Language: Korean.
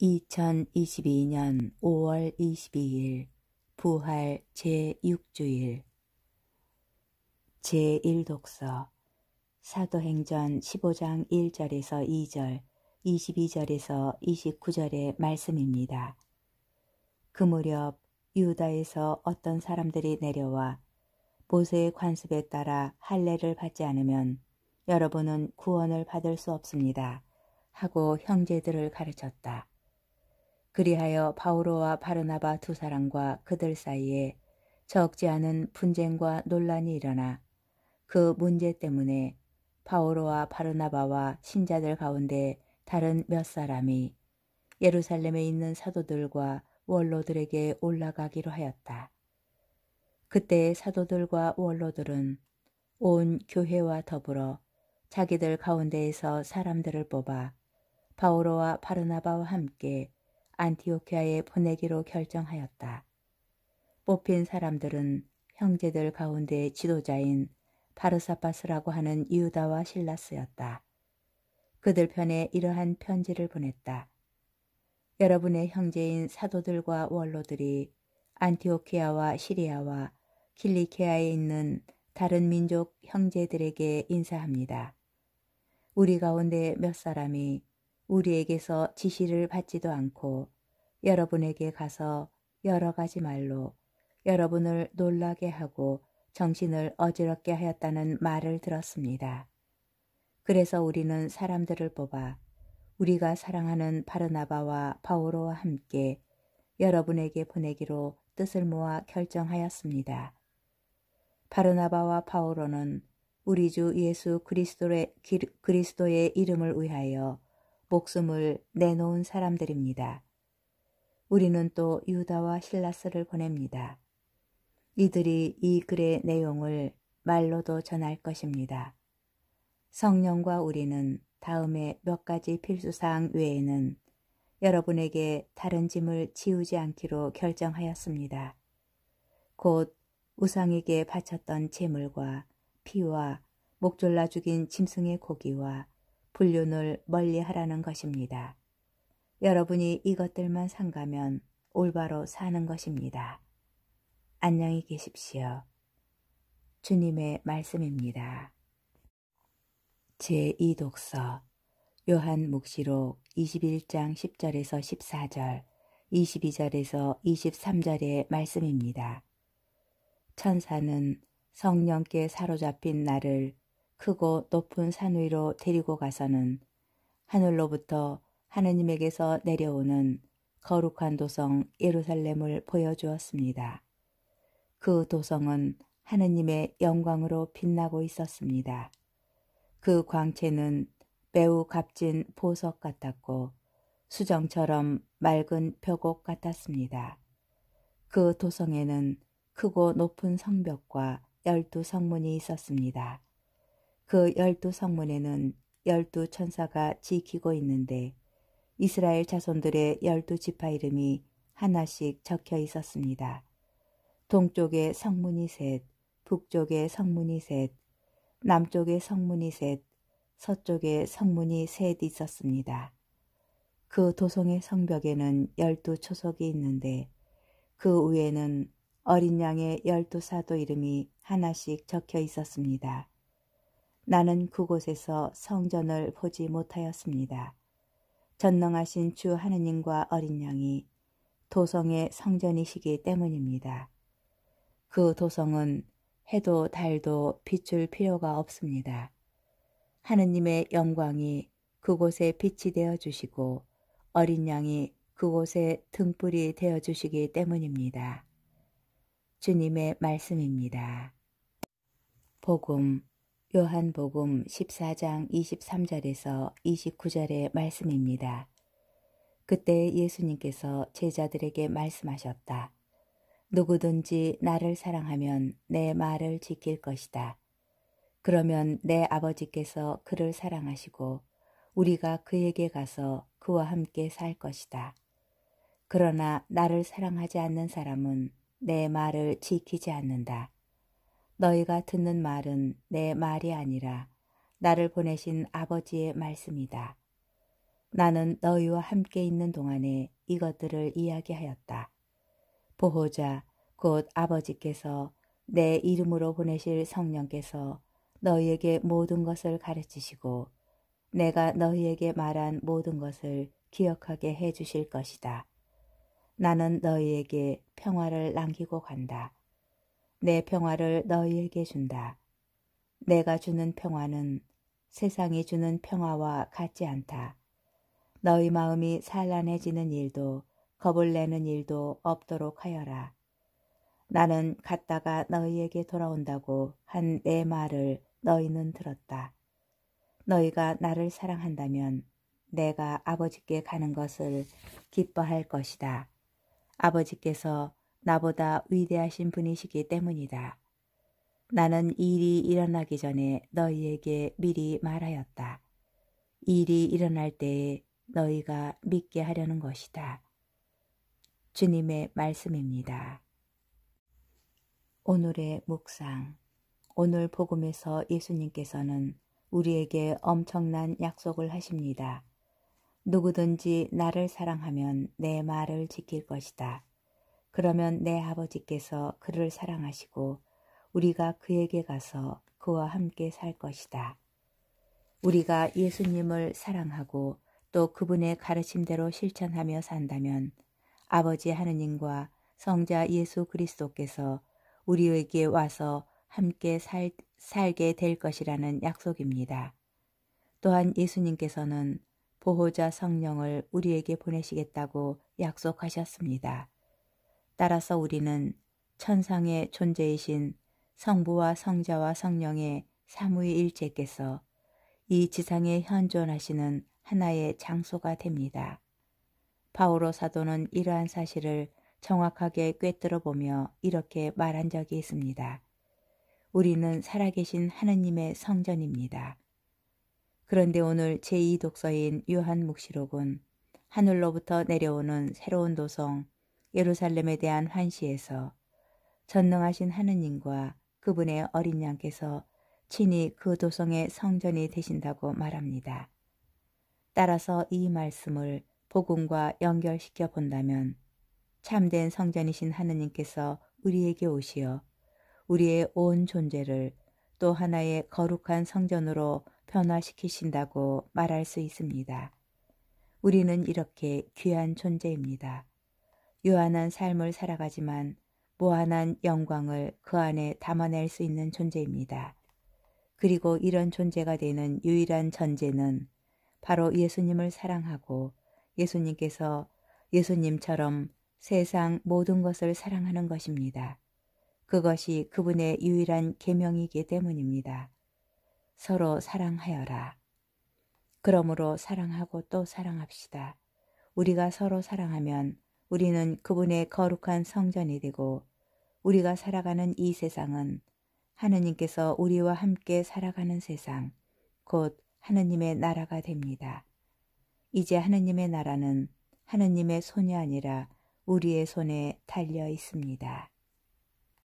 2022년 5월 22일 부활 제6주일 제1독서 사도행전 15장 1절에서 2절, 22절에서 29절의 말씀입니다. 그 무렵 유다에서 어떤 사람들이 내려와 모세의 관습에 따라 할례를 받지 않으면 여러분은 구원을 받을 수 없습니다. 하고 형제들을 가르쳤다. 그리하여 바오로와 바르나바 두 사람과 그들 사이에 적지 않은 분쟁과 논란이 일어나 그 문제 때문에 바오로와 바르나바와 신자들 가운데 다른 몇 사람이 예루살렘에 있는 사도들과 원로들에게 올라가기로 하였다. 그때 사도들과 원로들은 온 교회와 더불어 자기들 가운데에서 사람들을 뽑아 바오로와 바르나바와 함께 안티오키아에 보내기로 결정하였다. 뽑힌 사람들은 형제들 가운데 지도자인 바르사파스라고 하는 유다와 실라스였다. 그들 편에 이러한 편지를 보냈다. 여러분의 형제인 사도들과 원로들이 안티오키아와 시리아와 킬리케아에 있는 다른 민족 형제들에게 인사합니다. 우리 가운데 몇 사람이 우리에게서 지시를 받지도 않고 여러분에게 가서 여러 가지 말로 여러분을 놀라게 하고 정신을 어지럽게 하였다는 말을 들었습니다. 그래서 우리는 사람들을 뽑아 우리가 사랑하는 바르나바와 바오로와 함께 여러분에게 보내기로 뜻을 모아 결정하였습니다. 바르나바와 바오로는 우리 주 예수 그리스도의, 그리스도의 이름을 위하여 목숨을 내놓은 사람들입니다. 우리는 또 유다와 실라스를 보냅니다. 이들이 이 글의 내용을 말로도 전할 것입니다. 성령과 우리는 다음에 몇 가지 필수사항 외에는 여러분에게 다른 짐을 지우지 않기로 결정하였습니다. 곧 우상에게 바쳤던 재물과 피와 목졸라 죽인 짐승의 고기와 불륜을 멀리하라는 것입니다. 여러분이 이것들만 상가면 올바로 사는 것입니다. 안녕히 계십시오. 주님의 말씀입니다. 제2독서 요한 묵시록 21장 10절에서 14절, 22절에서 23절의 말씀입니다. 천사는 성령께 사로잡힌 나를 크고 높은 산 위로 데리고 가서는 하늘로부터 하느님에게서 내려오는 거룩한 도성 예루살렘을 보여주었습니다. 그 도성은 하느님의 영광으로 빛나고 있었습니다. 그 광채는 매우 값진 보석 같았고 수정처럼 맑은 벽옥 같았습니다. 그 도성에는 크고 높은 성벽과 열두 성문이 있었습니다. 그 열두 성문에는 열두 천사가 지키고 있는데 이스라엘 자손들의 열두 지파 이름이 하나씩 적혀 있었습니다. 동쪽에 성문이 셋, 북쪽에 성문이 셋, 남쪽에 성문이 셋, 서쪽에 성문이 셋 있었습니다. 그 도성의 성벽에는 열두 초석이 있는데 그 위에는 어린 양의 열두 사도 이름이 하나씩 적혀 있었습니다. 나는 그곳에서 성전을 보지 못하였습니다. 전능하신 주 하느님과 어린 양이 도성의 성전이시기 때문입니다. 그 도성은 해도 달도 비출 필요가 없습니다. 하느님의 영광이 그곳에 빛이 되어 주시고 어린 양이 그곳에 등불이 되어 주시기 때문입니다. 주님의 말씀입니다. 복음 요한복음 14장 23절에서 29절의 말씀입니다. 그때 예수님께서 제자들에게 말씀하셨다. 누구든지 나를 사랑하면 내 말을 지킬 것이다. 그러면 내 아버지께서 그를 사랑하시고 우리가 그에게 가서 그와 함께 살 것이다. 그러나 나를 사랑하지 않는 사람은 내 말을 지키지 않는다. 너희가 듣는 말은 내 말이 아니라 나를 보내신 아버지의 말씀이다. 나는 너희와 함께 있는 동안에 이것들을 이야기하였다. 보호자 곧 아버지께서 내 이름으로 보내실 성령께서 너희에게 모든 것을 가르치시고 내가 너희에게 말한 모든 것을 기억하게 해주실 것이다. 나는 너희에게 평화를 남기고 간다. 내 평화를 너희에게 준다. 내가 주는 평화는 세상이 주는 평화와 같지 않다. 너희 마음이 산란해지는 일도 겁을 내는 일도 없도록 하여라. 나는 갔다가 너희에게 돌아온다고 한 내 말을 너희는 들었다. 너희가 나를 사랑한다면 내가 아버지께 가는 것을 기뻐할 것이다. 아버지께서 나보다 위대하신 분이시기 때문이다. 나는 일이 일어나기 전에 너희에게 미리 말하였다. 일이 일어날 때에 너희가 믿게 하려는 것이다. 주님의 말씀입니다. 오늘의 묵상 오늘 복음에서 예수님께서는 우리에게 엄청난 약속을 하십니다. 누구든지 나를 사랑하면 내 말을 지킬 것이다. 그러면 내 아버지께서 그를 사랑하시고 우리가 그에게 가서 그와 함께 살 것이다. 우리가 예수님을 사랑하고 또 그분의 가르침대로 실천하며 산다면 아버지 하느님과 성자 예수 그리스도께서 우리에게 와서 함께 살, 살게 될 것이라는 약속입니다. 또한 예수님께서는 보호자 성령을 우리에게 보내시겠다고 약속하셨습니다. 따라서 우리는 천상의 존재이신 성부와 성자와 성령의 사무일체께서 의이 지상에 현존하시는 하나의 장소가 됩니다. 바오로 사도는 이러한 사실을 정확하게 꿰뚫어 보며 이렇게 말한 적이 있습니다. 우리는 살아계신 하느님의 성전입니다. 그런데 오늘 제2독서인 요한 묵시록은 하늘로부터 내려오는 새로운 도성 예루살렘에 대한 환시에서 전능하신 하느님과 그분의 어린 양께서 친히 그 도성의 성전이 되신다고 말합니다. 따라서 이 말씀을 복음과 연결시켜 본다면 참된 성전이신 하느님께서 우리에게 오시어 우리의 온 존재를 또 하나의 거룩한 성전으로 변화시키신다고 말할 수 있습니다. 우리는 이렇게 귀한 존재입니다. 유한한 삶을 살아가지만 무한한 영광을 그 안에 담아낼 수 있는 존재입니다. 그리고 이런 존재가 되는 유일한 전제는 바로 예수님을 사랑하고 예수님께서 예수님처럼 세상 모든 것을 사랑하는 것입니다. 그것이 그분의 유일한 계명이기 때문입니다. 서로 사랑하여라. 그러므로 사랑하고 또 사랑합시다. 우리가 서로 사랑하면 우리는 그분의 거룩한 성전이 되고 우리가 살아가는 이 세상은 하느님께서 우리와 함께 살아가는 세상, 곧 하느님의 나라가 됩니다. 이제 하느님의 나라는 하느님의 손이 아니라 우리의 손에 달려 있습니다.